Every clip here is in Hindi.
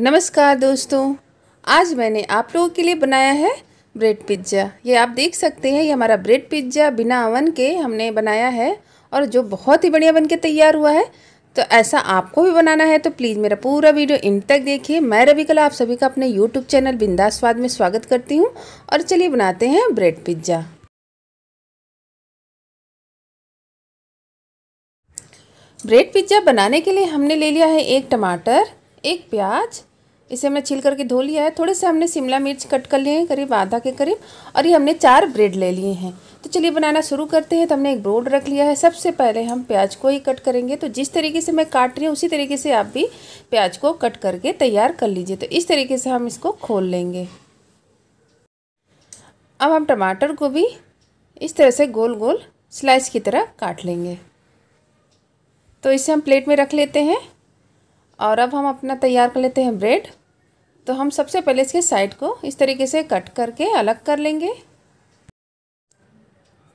नमस्कार दोस्तों आज मैंने आप लोगों के लिए बनाया है ब्रेड पिज्ज़ा ये आप देख सकते हैं ये हमारा ब्रेड पिज्ज़ा बिना अवन के हमने बनाया है और जो बहुत ही बढ़िया बन के तैयार हुआ है तो ऐसा आपको भी बनाना है तो प्लीज़ मेरा पूरा वीडियो इन तक देखिए मैं रवि कला आप सभी का अपने यूट्यूब चैनल बिंदा स्वाद में स्वागत करती हूँ और चलिए बनाते हैं ब्रेड पिज्ज़ा ब्रेड पिज्ज़ा बनाने के लिए हमने ले लिया है एक टमाटर एक प्याज इसे हमने छील करके धो लिया है थोड़े से हमने शिमला मिर्च कट कर लिए हैं करीब आधा के करीब और ये हमने चार ब्रेड ले लिए हैं तो चलिए बनाना शुरू करते हैं तो हमने एक ब्रोड रख लिया है सबसे पहले हम प्याज को ही कट करेंगे तो जिस तरीके से मैं काट रही हूँ उसी तरीके से आप भी प्याज को कट करके तैयार कर लीजिए तो इस तरीके से हम इसको खोल लेंगे अब हम टमाटर को भी इस तरह से गोल गोल स्लाइस की तरह काट लेंगे तो इसे हम प्लेट में रख लेते हैं और अब हम अपना तैयार कर लेते हैं ब्रेड तो हम सबसे पहले इसके साइड को इस तरीके से कट करके अलग कर लेंगे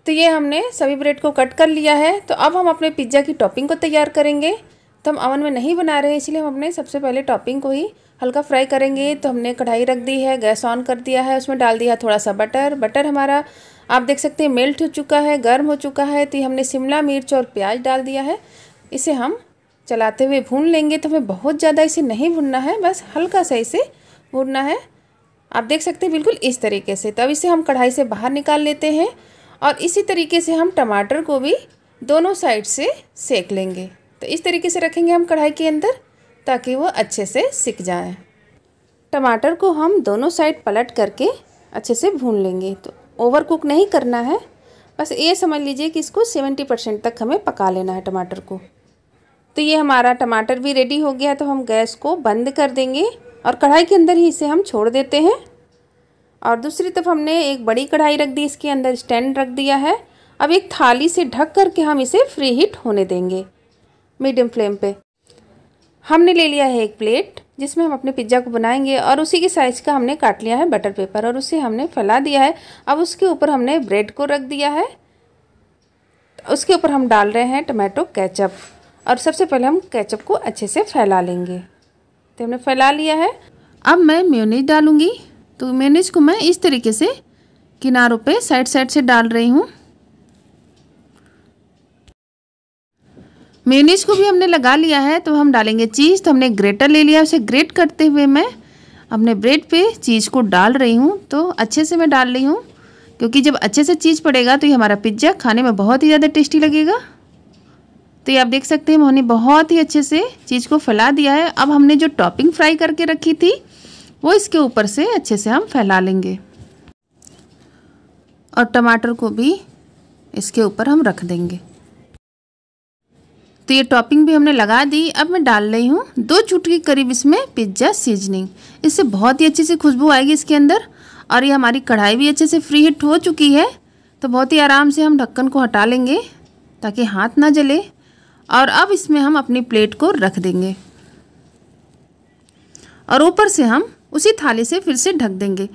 तो ये हमने सभी ब्रेड को कट कर लिया है तो अब हम अपने पिज्ज़ा की टॉपिंग को तैयार करेंगे तो हम अवन में नहीं बना रहे इसलिए हम अपने सबसे पहले टॉपिंग को ही हल्का फ्राई करेंगे तो हमने कढ़ाई रख दी है गैस ऑन कर दिया है उसमें डाल दिया थोड़ा सा बटर बटर हमारा आप देख सकते हैं मेल्ट हो चुका है गर्म हो चुका है तो हमने शिमला मिर्च और प्याज डाल दिया है इसे हम चलाते हुए भून लेंगे तो हमें बहुत ज़्यादा इसे नहीं भूनना है बस हल्का सा इसे भूनना है आप देख सकते हैं बिल्कुल इस तरीके से तब इसे हम कढ़ाई से बाहर निकाल लेते हैं और इसी तरीके से हम टमाटर को भी दोनों साइड से सेक लेंगे तो इस तरीके से रखेंगे हम कढ़ाई के अंदर ताकि वो अच्छे से सिक जाए टमाटर को हम दोनों साइड पलट करके अच्छे से भून लेंगे तो ओवर कुक नहीं करना है बस ये समझ लीजिए कि इसको सेवेंटी परसेंट तक हमें पका लेना है टमाटर को तो ये हमारा टमाटर भी रेडी हो गया तो हम गैस को बंद कर देंगे और कढ़ाई के अंदर ही इसे हम छोड़ देते हैं और दूसरी तरफ हमने एक बड़ी कढ़ाई रख दी इसके अंदर स्टैंड रख दिया है अब एक थाली से ढक करके हम इसे फ्री हीट होने देंगे मीडियम फ्लेम पे हमने ले लिया है एक प्लेट जिसमें हम अपने पिज्ज़ा को बनाएंगे और उसी के साइज़ का हमने काट लिया है बटर पेपर और उसे हमने फैला दिया है अब उसके ऊपर हमने ब्रेड को रख दिया है उसके ऊपर हम डाल रहे हैं टमाटो कैचअप और सबसे पहले हम केचप को अच्छे से फैला लेंगे तो हमने फैला लिया है अब मैं म्योनीज डालूँगी तो म्योनीज को मैं इस तरीके से किनारों पे साइड साइड से डाल रही हूँ मेनीज को भी हमने लगा लिया है तो हम डालेंगे चीज़ तो हमने ग्रेटर ले लिया उसे ग्रेट करते हुए मैं अपने ब्रेड पे चीज़ को डाल रही हूँ तो अच्छे से मैं डाल रही हूँ क्योंकि जब अच्छे से चीज़ पड़ेगा तो ये हमारा पिज्ज़ा खाने में बहुत ही ज़्यादा टेस्टी लगेगा तो ये आप देख सकते हैं मैंने बहुत ही अच्छे से चीज़ को फैला दिया है अब हमने जो टॉपिंग फ्राई करके रखी थी वो इसके ऊपर से अच्छे से हम फैला लेंगे और टमाटर को भी इसके ऊपर हम रख देंगे तो ये टॉपिंग भी हमने लगा दी अब मैं डाल रही हूँ दो चुटकी करीब इसमें पिज्ज़ा सीजनिंग इससे बहुत ही अच्छी सी खुशबू आएगी इसके अंदर और ये हमारी कढ़ाई भी अच्छे से फ्री हिट हो चुकी है तो बहुत ही आराम से हम ढक्कन को हटा लेंगे ताकि हाथ ना जले और अब इसमें हम अपनी प्लेट को रख देंगे और ऊपर से हम उसी थाली से फिर से ढक देंगे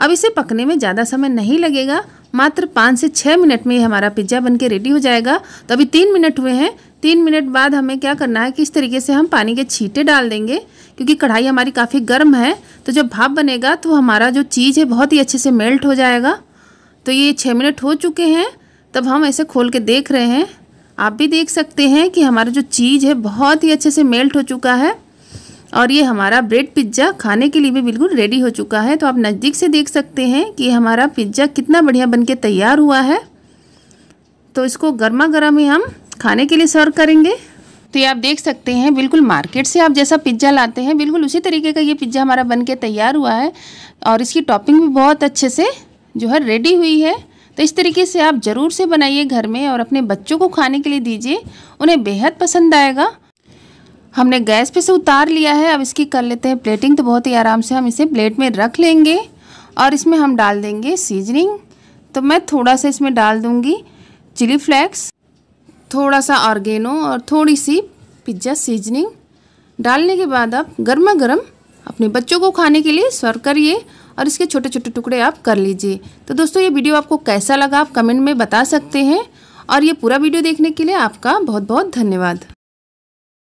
अब इसे पकने में ज़्यादा समय नहीं लगेगा मात्र पाँच से छः मिनट में हमारा पिज्ज़ा बन के रेडी हो जाएगा तो अभी तीन मिनट हुए हैं तीन मिनट बाद हमें क्या करना है कि इस तरीके से हम पानी के छींटे डाल देंगे क्योंकि कढ़ाई हमारी काफ़ी गर्म है तो जब भाप बनेगा तो हमारा जो चीज़ है बहुत ही अच्छे से मेल्ट हो जाएगा तो ये छः मिनट हो चुके हैं तब हम ऐसे खोल के देख रहे हैं आप भी देख सकते हैं कि हमारा जो चीज़ है बहुत ही अच्छे से मेल्ट हो चुका है और ये हमारा ब्रेड पिज्ज़ा खाने के लिए भी बिल्कुल रेडी हो चुका है तो आप नज़दीक से देख सकते हैं कि हमारा पिज्ज़ा कितना बढ़िया बनके तैयार हुआ है तो इसको गर्मा गर्म ही हम खाने के लिए सर्व करेंगे तो ये आप देख सकते हैं बिल्कुल मार्केट से आप जैसा पिज्ज़ा लाते हैं बिल्कुल उसी तरीके का ये पिज्ज़ा हमारा बन तैयार हुआ है और इसकी टॉपिंग भी बहुत अच्छे से जो है रेडी हुई है तो इस तरीके से आप ज़रूर से बनाइए घर में और अपने बच्चों को खाने के लिए दीजिए उन्हें बेहद पसंद आएगा हमने गैस पे से उतार लिया है अब इसकी कर लेते हैं प्लेटिंग तो बहुत ही आराम से हम इसे प्लेट में रख लेंगे और इसमें हम डाल देंगे सीजनिंग तो मैं थोड़ा सा इसमें डाल दूँगी चिली फ्लैक्स थोड़ा सा ऑर्गेनो और थोड़ी सी पिज्ज़ा सीजनिंग डालने के बाद आप गर्मा गर्म अपने बच्चों को खाने के लिए सर्व करिए और इसके छोटे छोटे टुकड़े आप कर लीजिए तो दोस्तों ये वीडियो आपको कैसा लगा आप कमेंट में बता सकते हैं और ये पूरा वीडियो देखने के लिए आपका बहुत बहुत धन्यवाद